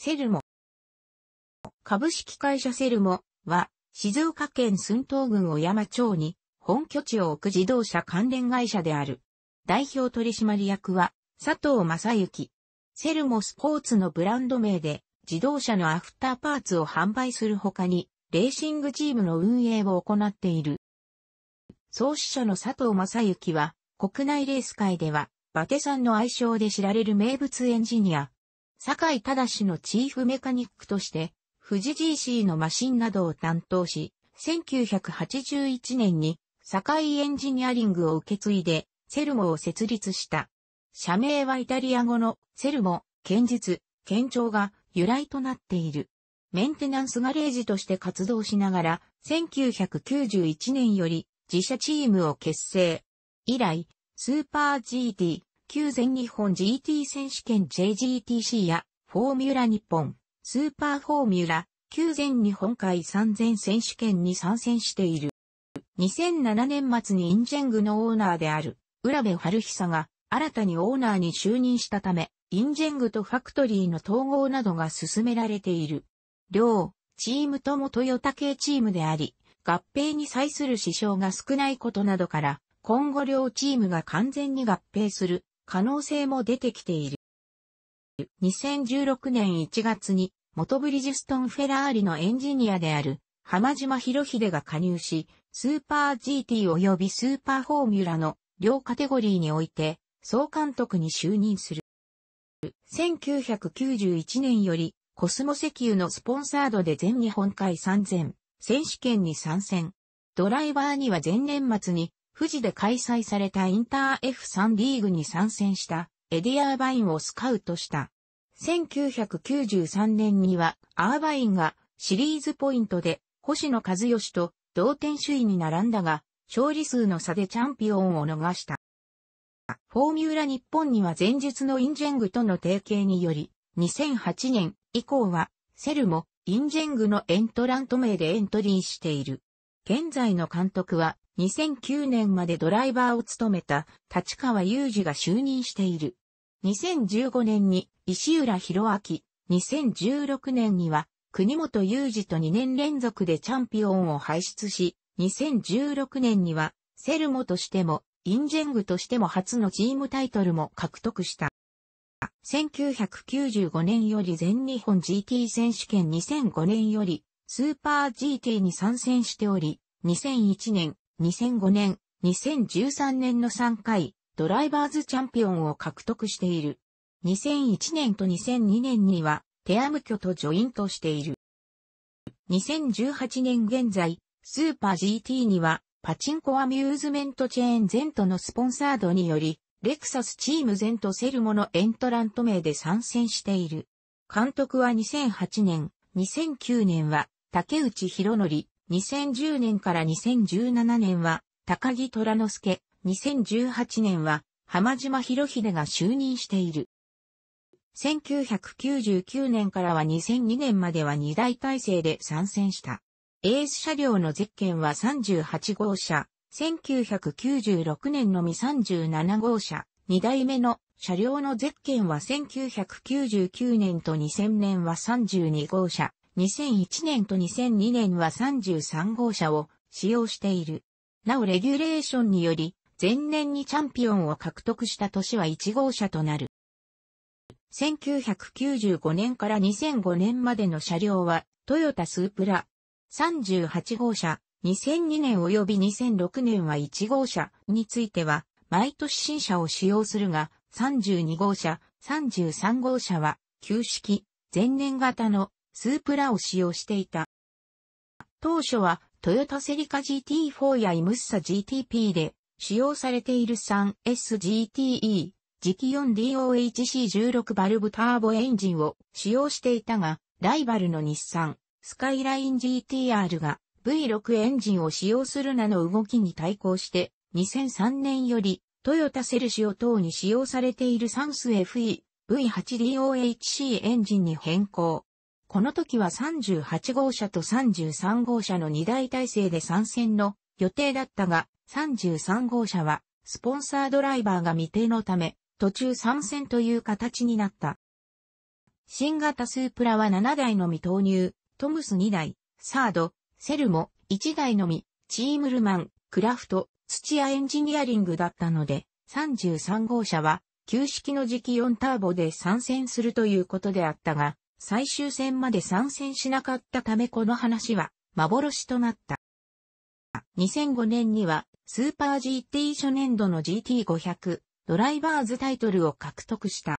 セルモ。株式会社セルモは、静岡県寸東郡小山町に本拠地を置く自動車関連会社である。代表取締役は佐藤正幸。セルモスポーツのブランド名で自動車のアフターパーツを販売するほかに、レーシングチームの運営を行っている。創始者の佐藤正幸は、国内レース界では、バテさんの愛称で知られる名物エンジニア、坂井正のチーフメカニックとして、富士 GC のマシンなどを担当し、1981年に坂井エンジニアリングを受け継いで、セルモを設立した。社名はイタリア語のセルモ、堅実、堅調が由来となっている。メンテナンスガレージとして活動しながら、1991年より自社チームを結成。以来、スーパー GT、旧全日本 GT 選手権 JGTC や、フォーミュラ日本、スーパーフォーミュラ、旧全日本海3000選手権に参戦している。2007年末にインジェングのオーナーである、浦部春久が、新たにオーナーに就任したため、インジェングとファクトリーの統合などが進められている。両、チームともトヨタ系チームであり、合併に際する支障が少ないことなどから、今後両チームが完全に合併する可能性も出てきている。2016年1月に元ブリジストン・フェラーリのエンジニアである浜島博秀が加入し、スーパー GT 及びスーパーフォーミュラの両カテゴリーにおいて総監督に就任する。1991年よりコスモ石油のスポンサードで全日本海参戦選手権に参戦。ドライバーには前年末に富士で開催されたインター F3 リーグに参戦したエディ・アーバインをスカウトした。1993年にはアーバインがシリーズポイントで星野和義と同点首位に並んだが、勝利数の差でチャンピオンを逃した。フォーミュラ日本には前述のインジェングとの提携により、2008年以降は、セルもインジェングのエントラント名でエントリーしている。現在の監督は、2009年までドライバーを務めた立川雄二が就任している。2015年に石浦博明、2016年には国本雄二と2年連続でチャンピオンを輩出し、2016年にはセルモとしてもインジェングとしても初のチームタイトルも獲得した。1995年より全日本 GT 選手権2005年よりスーパー GT に参戦しており、2001年2005年、2013年の3回、ドライバーズチャンピオンを獲得している。2001年と2002年には、テアムキョとジョイントしている。2018年現在、スーパー GT には、パチンコアミューズメントチェーンゼントのスポンサードにより、レクサスチームゼントセルモのエントラント名で参戦している。監督は2008年、2009年は、竹内博則、2010年から2017年は高木虎之助、2018年は浜島博秀が就任している。1999年からは2002年までは2大体制で参戦した。エース車両のゼッケンは38号車、1996年のみ37号車、2代目の車両のゼッケンは1999年と2000年は32号車、2001年と2002年は33号車を使用している。なおレギュレーションにより、前年にチャンピオンを獲得した年は1号車となる。1995年から2005年までの車両は、トヨタスープラ38号車、2002年及び2006年は1号車については、毎年新車を使用するが、32号車、33号車は、旧式、前年型のスープラを使用していた。当初は、トヨタセリカ GT4 やイムッサ GTP で使用されている 3SGTE 磁気 4DOHC16 バルブターボエンジンを使用していたが、ライバルの日産、スカイライン GTR が V6 エンジンを使用するなの動きに対抗して、2003年よりトヨタセルシオ等に使用されているサンス FE V8DOHC エンジンに変更。この時は38号車と33号車の2台体制で参戦の予定だったが、33号車はスポンサードライバーが未定のため、途中参戦という形になった。新型スープラは7台のみ投入、トムス2台、サード、セルも1台のみ、チームルマン、クラフト、土屋エンジニアリングだったので、33号車は、旧式の磁気4ターボで参戦するということであったが、最終戦まで参戦しなかったためこの話は幻となった。2005年にはスーパー GT 初年度の GT500 ドライバーズタイトルを獲得した。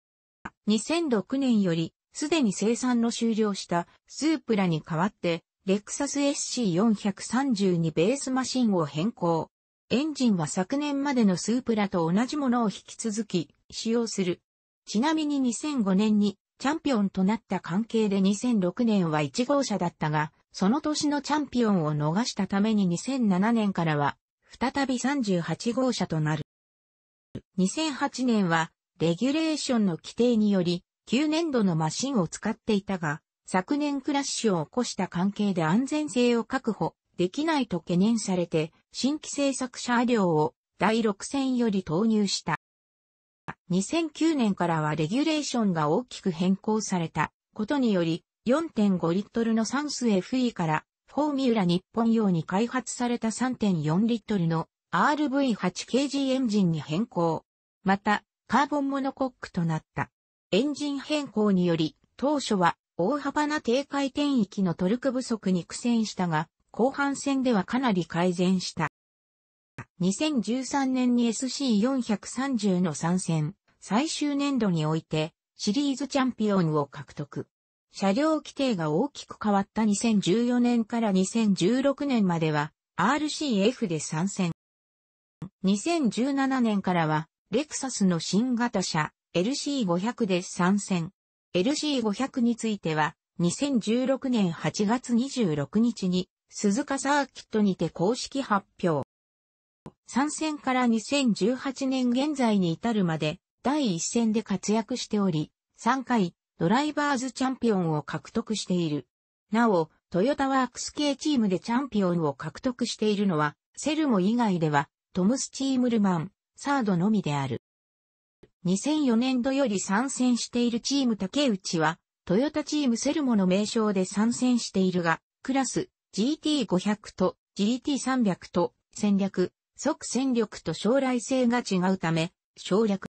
2006年よりすでに生産の終了したスープラに代わってレクサス SC432 ベースマシンを変更。エンジンは昨年までのスープラと同じものを引き続き使用する。ちなみに2005年にチャンピオンとなった関係で2006年は1号車だったが、その年のチャンピオンを逃したために2007年からは、再び38号車となる。2008年は、レギュレーションの規定により、9年度のマシンを使っていたが、昨年クラッシュを起こした関係で安全性を確保できないと懸念されて、新規制作車両を第6戦より投入した。2009年からはレギュレーションが大きく変更されたことにより、4.5リットルのサンス FE からフォーミュラ日本用に開発された3.4リットルの RV8KG エンジンに変更。また、カーボンモノコックとなった。エンジン変更により、当初は大幅な低回転域のトルク不足に苦戦したが、後半戦ではかなり改善した。2013年に SC430 の参戦。最終年度においてシリーズチャンピオンを獲得。車両規定が大きく変わった2014年から2016年までは RCF で参戦。2017年からはレクサスの新型車 LC500 で参戦。LC500 については2016年8月26日に鈴鹿サーキットにて公式発表。参戦から2018年現在に至るまで第一戦で活躍しており、3回、ドライバーズチャンピオンを獲得している。なお、トヨタワークス系チームでチャンピオンを獲得しているのは、セルモ以外では、トムスチームルマン、サードのみである。2004年度より参戦しているチーム竹内は、トヨタチームセルモの名称で参戦しているが、クラス GT500 と GT300 と戦略、即戦力と将来性が違うため、省略。